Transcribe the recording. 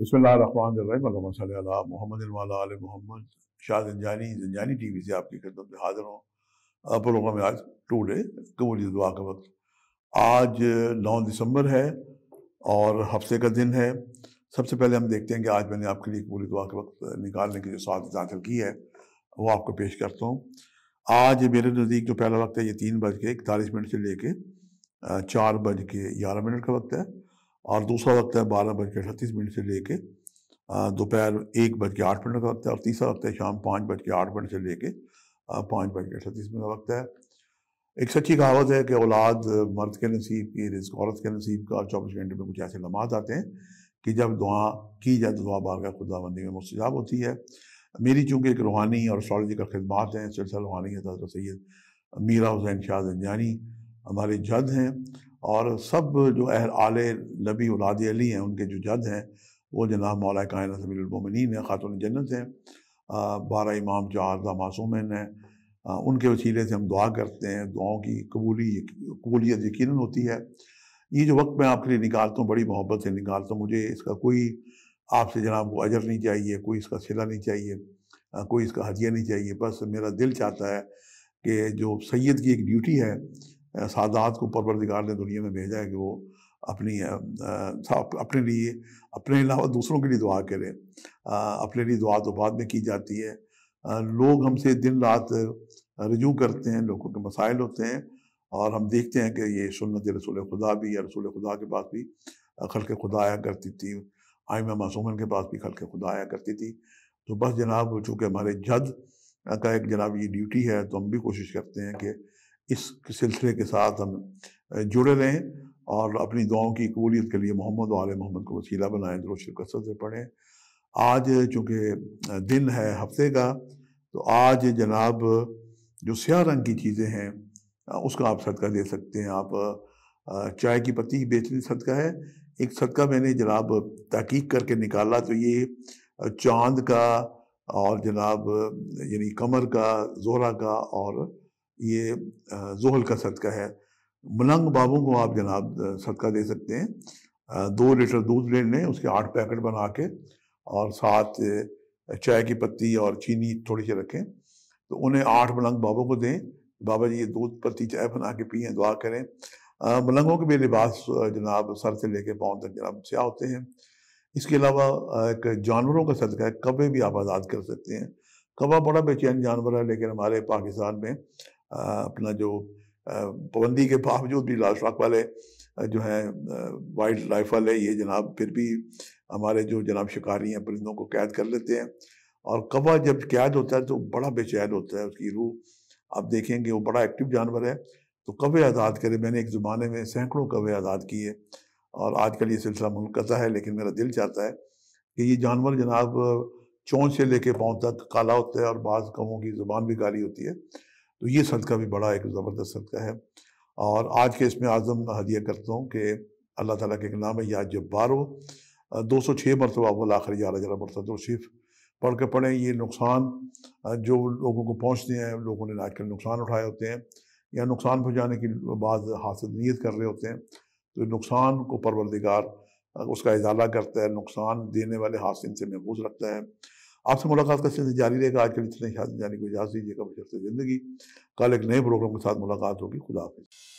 बसमिल्ला Mohammad Mohammad Shah Zanjani Zanjani T V से आपकी खिदमत में हाजिर हूँ प्रोग्राम में आज टू डे कबूल दुआ का वक्त आज नौ दिसंबर है और हफ्ते का दिन है सबसे पहले हम देखते हैं कि आज मैंने आपके लिए कबूली दुआ के वक्त निकालने की जो सात दाखिल की है वो आपको पेश करता हूँ आज मेरे नज़दीक जो पहला वक्त है ये तीन बज के इकतालीस मिनट से लेके चार बज के ग्यारह मिनट का वक्त है और दूसरा वक्त है बारह बज के अड़तीस मिनट से लेके दोपहर एक बज के आठ मिनट का वक्त है और तीसरा वक्त है शाम पाँच बज के आठ मिनट से लेके पाँच बज के अड़तीस मिनट का वक्त है एक सच्ची कहावत है कि औलाद मर्द के नसीब की रिस्क औरत के नसीब का और चौबीस घंटे में कुछ ऐसे लम्हात आते हैं कि जब दुआ की जाए तो दुआ बारगाह खुदाबंदी में मुस्तजाब होती है मेरी चूँकि एक रूहानी और एस्ट्रॉलोजी का खदमात हैं सिलसिला रूहानी है सैद मीरा हुसैन शाह जानी हमारे जद हैं और सब जो अहर आल नबी उलाद अली हैं उनके जो जज हैं वो जनाब मौला कायन सबमिन हैं ख़ातून जन्नत हैं बारह इमाम जो चारदा मासूम हैं उनके वसीले से हम दुआ करते हैं दुआओं की कबूली कबूलियत यकीन होती है ये जो वक्त मैं आपके लिए निकालता हूँ बड़ी मोहब्बत से निकालता हूँ मुझे इसका कोई आपसे जनाब को अजर नहीं चाहिए कोई इसका सिला नहीं चाहिए कोई इसका हदिया नहीं चाहिए बस मेरा दिल चाहता है कि जो सैयद की एक ड्यूटी है सादात को परवरदिगार ने दुनिया में भेजा है कि वो अपनी अपने लिए अपने अलावा दूसरों के लिए दुआ करें अपने लिए दुआ तो बाद में की जाती है लोग हमसे दिन रात रजू करते हैं लोगों के मसाइल होते हैं और हम देखते हैं कि ये सुनत रसूल खुदा भी या रसूल खुदा के पास भी खल के खुदा आया करती थी आयम मासूमन के पास भी खल के खुदा आया करती थी तो बस जनाब चूँकि हमारे जद का एक जनाब ये ड्यूटी है तो हम भी कोशिश करते हैं कि इस सिलसिले के साथ हम जुड़े रहें और अपनी दुआओं की कबूलियत के लिए मोहम्मद वाले मोहम्मद को वसीला बनाएं जो कसरत से पढ़ें आज चूँकि दिन है हफ्ते का तो आज जनाब जो स्या रंग की चीज़ें हैं उसका आप सदका दे सकते हैं आप चाय की पत्ती बेचने सदका है एक सदका मैंने जनाब तहकीक करके निकाला तो ये चांद का और जनाब यानी कमर का जोरा का और ये जोहल का सदका है मलंग बाबू को आप जनाब सदका दे सकते हैं दो लीटर दूध ले लें उसके आठ पैकेट बना के और साथ चाय की पत्ती और चीनी थोड़ी सी रखें तो उन्हें आठ मलंग बाबों को दें बाबा जी ये दूध पत्ती चाय बना के पिए दुआ करें मलंगों के भी लिबास जनाब सर से लेके पाँव तक जनाब स्या होते हैं इसके अलावा एक जानवरों का सदका है कबे भी आप आज़ाद कर सकते हैं कबा बड़ा बेचैन जानवर है लेकिन हमारे पाकिस्तान में अपना जो पाबंदी के बावजूद भी लाल शौक वाले जो है वाइल्ड लाइफ वाले ये जनाब फिर भी हमारे जो जनाब शिकारी हैं परिंदों को कैद कर लेते हैं और कवा जब कैद होता है तो बड़ा बेचैन होता है उसकी रूह आप देखेंगे वो बड़ा एक्टिव जानवर है तो कवे आज़ाद करे मैंने एक ज़माने में सैकड़ों कवे आज़ाद किए और आजकल ये सिलसिला मुनकता है लेकिन मेरा दिल चाहता है कि ये जानवर जनाब चोंच से लेके पाँव तक काला होता है और बाज़ कवों की ज़ुबान भी काली होती है तो ये सदका भी बड़ा एक ज़बरदस्त सदका है और आज के इसमें आज़म हदिया करता हूँ कि अल्लाह ताला के नाम है या जब्बार दो सौ छः मरतबा वो आखिर जरा जरा मरतब शरीफ पढ़ के पढ़ें ये नुकसान जो लोगों को पहुँचते हैं लोगों ने आजकल नुकसान उठाए होते हैं या नुकसान पहुँचाने की बात हासिल नीयत कर रहे होते हैं तो नुकसान को परवरदिगार उसका इजाला करता है नुकसान देने वाले हासिल से महफूज रखता है आपसे मुलाकात का सिलसिला जारी रहेगा आज के इतने ख्याल जाने को इजाज़त दीजिएगा बशरत ज़िंदगी कल एक नए प्रोग्राम के साथ मुलाकात होगी खुदा हाफिज़